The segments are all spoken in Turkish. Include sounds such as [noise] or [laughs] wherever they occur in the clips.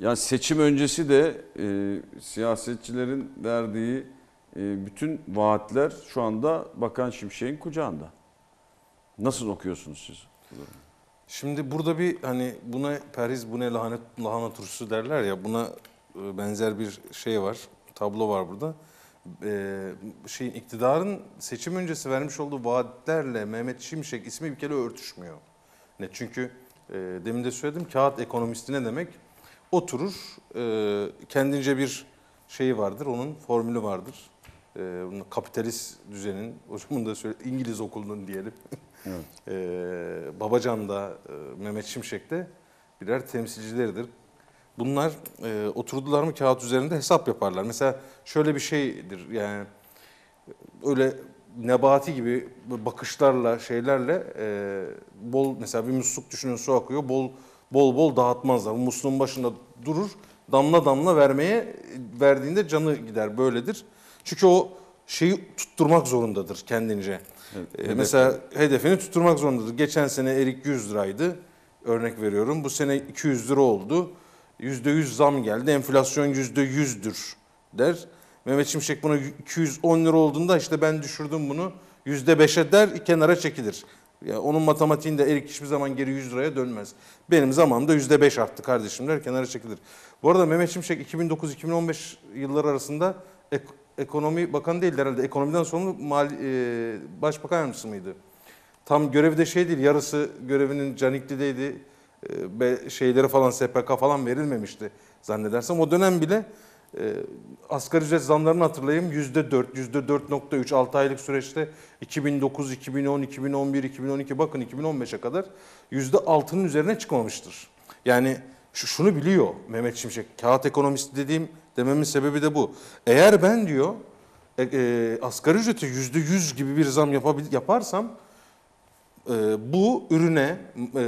yani seçim öncesi de e, siyasetçilerin verdiği e, bütün vaatler şu anda Bakan Şimşek'in kucağında. Nasıl okuyorsunuz siz? Şimdi burada bir hani buna perhiz bu ne lahana, lahana turşusu derler ya buna e, benzer bir şey var. Tablo var burada. Ee, şeyin iktidarın seçim öncesi vermiş olduğu vaatlerle Mehmet Şimşek ismi bir kere örtüşmüyor. Ne çünkü e, demin de söyledim kağıt ekonomisti ne demek? oturur. E, kendince bir şeyi vardır, onun formülü vardır. E, kapitalist düzenin, [laughs] hocamın da söyle, İngiliz okulunun diyelim. [laughs] Evet. E, Babacan da, e, Mehmet Şimşek de birer temsilcileridir. Bunlar e, oturdular mı kağıt üzerinde hesap yaparlar. Mesela şöyle bir şeydir yani öyle nebati gibi bakışlarla şeylerle e, bol mesela bir musluk düşünün su akıyor bol bol bol dağıtmazlar. Bu musluğun başında durur damla damla vermeye verdiğinde canı gider böyledir. Çünkü o şeyi tutturmak zorundadır kendince. Evet, ee, Mesela hedefini tutturmak zorundadır. Geçen sene erik 100 liraydı örnek veriyorum. Bu sene 200 lira oldu. %100 zam geldi. Enflasyon %100'dür der. Mehmet Şimşek buna 210 lira olduğunda işte ben düşürdüm bunu %5'e der kenara çekilir. Ya onun matematiğinde erik hiçbir zaman geri 100 liraya dönmez. Benim zamanımda %5 arttı kardeşimler kenara çekilir. Bu arada Mehmet Şimşek 2009-2015 yılları arasında ek, ekonomi bakanı değildi herhalde. Ekonomiden sonra mal, e, başbakan yardımcısı mıydı? Tam görevi de şey değil yarısı görevinin Canikli'deydi. E, şeyleri falan SPK falan verilmemişti zannedersem. O dönem bile e, asgari ücret zamlarını hatırlayayım yüzde %4, %4.3 6 aylık süreçte 2009, 2010, 2011, 2012 bakın 2015'e kadar yüzde %6'nın üzerine çıkmamıştır. Yani şunu biliyor Mehmet Şimşek, kağıt ekonomisti dediğim dememin sebebi de bu. Eğer ben diyor e, e, asgari ücreti %100 gibi bir zam yapabil, yaparsam e, bu ürüne e,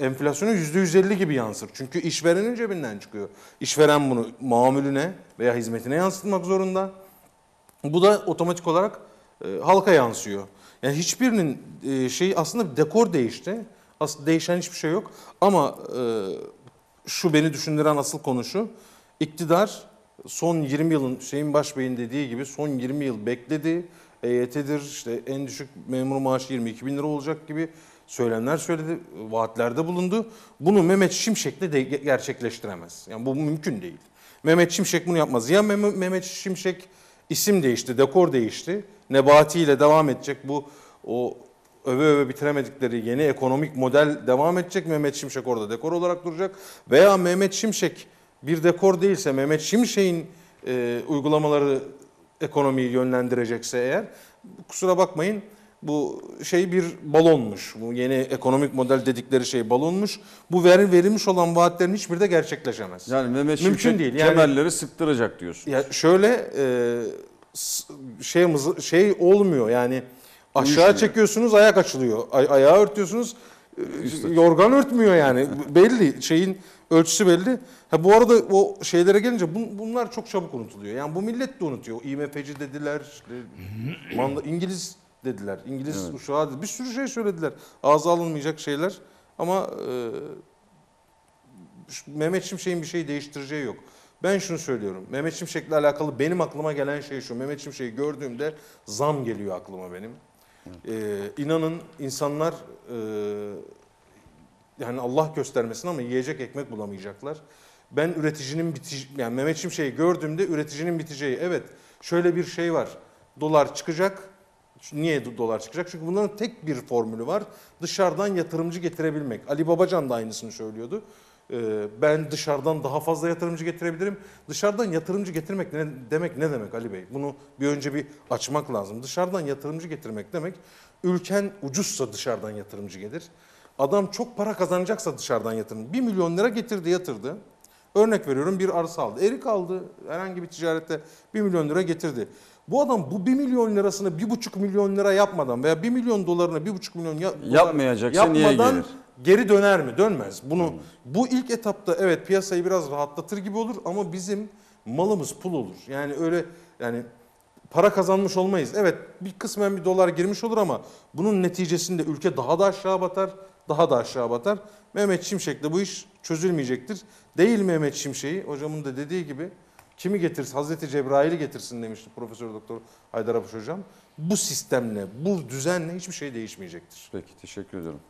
enflasyonu %150 gibi yansır. Çünkü işverenin cebinden çıkıyor. İşveren bunu mamülüne veya hizmetine yansıtmak zorunda. Bu da otomatik olarak e, halka yansıyor. Yani hiçbirinin e, şeyi aslında dekor değişti. Aslında değişen hiçbir şey yok. Ama e, şu beni düşündüren asıl konu şu. İktidar son 20 yılın Hüseyin Başbey'in dediği gibi son 20 yıl bekledi. EYT'dir işte en düşük memur maaşı 22 bin lira olacak gibi söylemler söyledi, vaatlerde bulundu. Bunu Mehmet Şimşek'le de, gerçekleştiremez. Yani bu mümkün değil. Mehmet Şimşek bunu yapmaz. Ya Mehmet Şimşek isim değişti, dekor değişti. Nebati ile devam edecek bu o öve öve bitiremedikleri yeni ekonomik model devam edecek. Mehmet Şimşek orada dekor olarak duracak. Veya Mehmet Şimşek bir dekor değilse Mehmet Şimşek'in e, uygulamaları ekonomiyi yönlendirecekse eğer kusura bakmayın bu şey bir balonmuş. Bu yeni ekonomik model dedikleri şey balonmuş. Bu ver, verilmiş olan vaatlerin hiçbiri de gerçekleşemez. Yani Mehmet Mümkün Şimşek değil. Yani, kemerleri sıktıracak diyorsun. Ya şöyle e, şey, şey olmuyor yani aşağı çekiyorsunuz ayak açılıyor. Ay, ayağı örtüyorsunuz işte. yorgan örtmüyor yani. belli şeyin ölçüsü belli. Ha bu arada o şeylere gelince bun, bunlar çok çabuk unutuluyor. Yani bu millet de unutuyor. IMF'ci dediler. İşte, [clears throat] İngiliz dediler. İngiliz evet. uşağı dedi. Bir sürü şey söylediler. Ağza alınmayacak şeyler. Ama e, Mehmet Şimşek'in bir şeyi değiştireceği yok. Ben şunu söylüyorum. Mehmet Şimşek'le alakalı benim aklıma gelen şey şu. Mehmet Şimşek'i gördüğümde zam geliyor aklıma benim. E, inanın insanlar e, yani Allah göstermesin ama yiyecek ekmek bulamayacaklar. Ben üreticinin bitici yani Mehmet Şimşek'i gördüğümde üreticinin biteceği evet şöyle bir şey var. Dolar çıkacak Niye dolar çıkacak? Çünkü bunların tek bir formülü var. Dışarıdan yatırımcı getirebilmek. Ali Babacan da aynısını söylüyordu. Ee, ben dışarıdan daha fazla yatırımcı getirebilirim. Dışarıdan yatırımcı getirmek ne demek ne demek Ali Bey? Bunu bir önce bir açmak lazım. Dışarıdan yatırımcı getirmek demek ülken ucuzsa dışarıdan yatırımcı gelir. Adam çok para kazanacaksa dışarıdan yatırım. 1 milyon lira getirdi yatırdı. Örnek veriyorum bir arsa aldı. Erik aldı. Herhangi bir ticarette 1 milyon lira getirdi. Bu adam bu 1 milyon lirasını 1,5 milyon lira yapmadan veya 1 milyon dolarını 1,5 milyon ya, yapmayacaksa niye gelir? Geri döner mi? Dönmez. Bunu hmm. bu ilk etapta evet piyasayı biraz rahatlatır gibi olur ama bizim malımız pul olur. Yani öyle yani para kazanmış olmayız. Evet bir kısmen bir dolar girmiş olur ama bunun neticesinde ülke daha da aşağı batar daha da aşağı batar. Mehmet Şimşek'le bu iş çözülmeyecektir. Değil Mehmet Şimşek'i hocamın da dediği gibi kimi getirsin? Hazreti Cebrail'i getirsin demişti Profesör Doktor Haydar Abuş hocam. Bu sistemle, bu düzenle hiçbir şey değişmeyecektir. Peki teşekkür ederim.